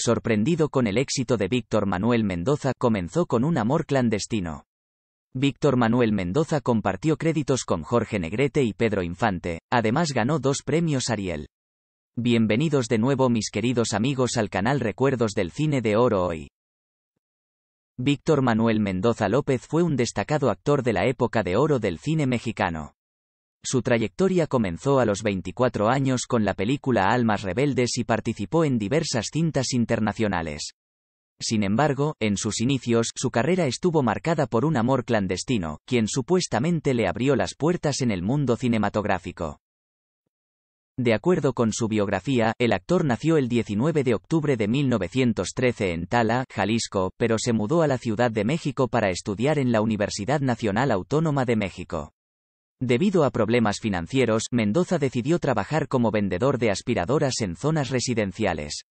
Sorprendido con el éxito de Víctor Manuel Mendoza, comenzó con un amor clandestino. Víctor Manuel Mendoza compartió créditos con Jorge Negrete y Pedro Infante, además ganó dos premios Ariel. Bienvenidos de nuevo mis queridos amigos al canal Recuerdos del Cine de Oro hoy. Víctor Manuel Mendoza López fue un destacado actor de la época de oro del cine mexicano. Su trayectoria comenzó a los 24 años con la película Almas Rebeldes y participó en diversas cintas internacionales. Sin embargo, en sus inicios, su carrera estuvo marcada por un amor clandestino, quien supuestamente le abrió las puertas en el mundo cinematográfico. De acuerdo con su biografía, el actor nació el 19 de octubre de 1913 en Tala, Jalisco, pero se mudó a la Ciudad de México para estudiar en la Universidad Nacional Autónoma de México. Debido a problemas financieros, Mendoza decidió trabajar como vendedor de aspiradoras en zonas residenciales.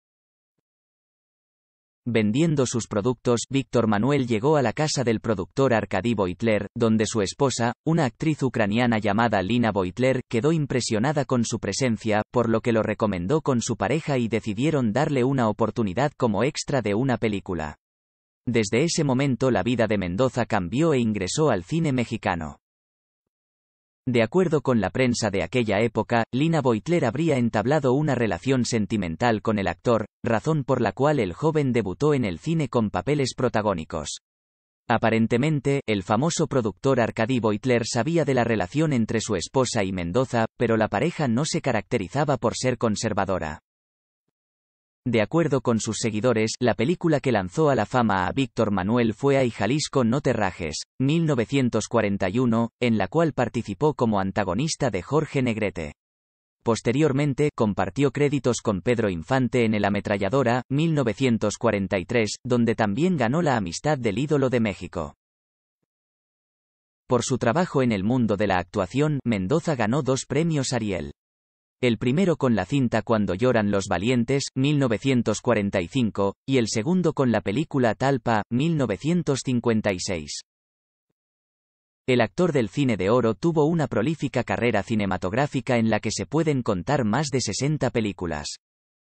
Vendiendo sus productos, Víctor Manuel llegó a la casa del productor Arkady Boitler, donde su esposa, una actriz ucraniana llamada Lina Boitler, quedó impresionada con su presencia, por lo que lo recomendó con su pareja y decidieron darle una oportunidad como extra de una película. Desde ese momento la vida de Mendoza cambió e ingresó al cine mexicano. De acuerdo con la prensa de aquella época, Lina Boitler habría entablado una relación sentimental con el actor, razón por la cual el joven debutó en el cine con papeles protagónicos. Aparentemente, el famoso productor Arkady Boitler sabía de la relación entre su esposa y Mendoza, pero la pareja no se caracterizaba por ser conservadora. De acuerdo con sus seguidores, la película que lanzó a la fama a Víctor Manuel fue Ay Jalisco no Terrajes, 1941, en la cual participó como antagonista de Jorge Negrete. Posteriormente, compartió créditos con Pedro Infante en El Ametralladora, 1943, donde también ganó la amistad del ídolo de México. Por su trabajo en el mundo de la actuación, Mendoza ganó dos premios Ariel. El primero con la cinta Cuando lloran los valientes, 1945, y el segundo con la película Talpa, 1956. El actor del cine de oro tuvo una prolífica carrera cinematográfica en la que se pueden contar más de 60 películas.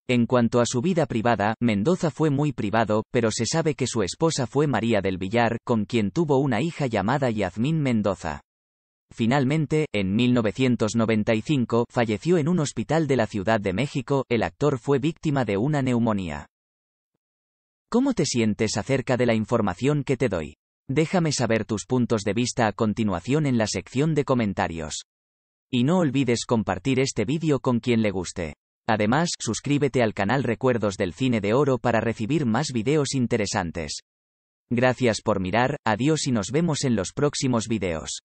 En cuanto a su vida privada, Mendoza fue muy privado, pero se sabe que su esposa fue María del Villar, con quien tuvo una hija llamada Yazmín Mendoza. Finalmente, en 1995, falleció en un hospital de la Ciudad de México, el actor fue víctima de una neumonía. ¿Cómo te sientes acerca de la información que te doy? Déjame saber tus puntos de vista a continuación en la sección de comentarios. Y no olvides compartir este vídeo con quien le guste. Además, suscríbete al canal Recuerdos del Cine de Oro para recibir más videos interesantes. Gracias por mirar, adiós y nos vemos en los próximos videos.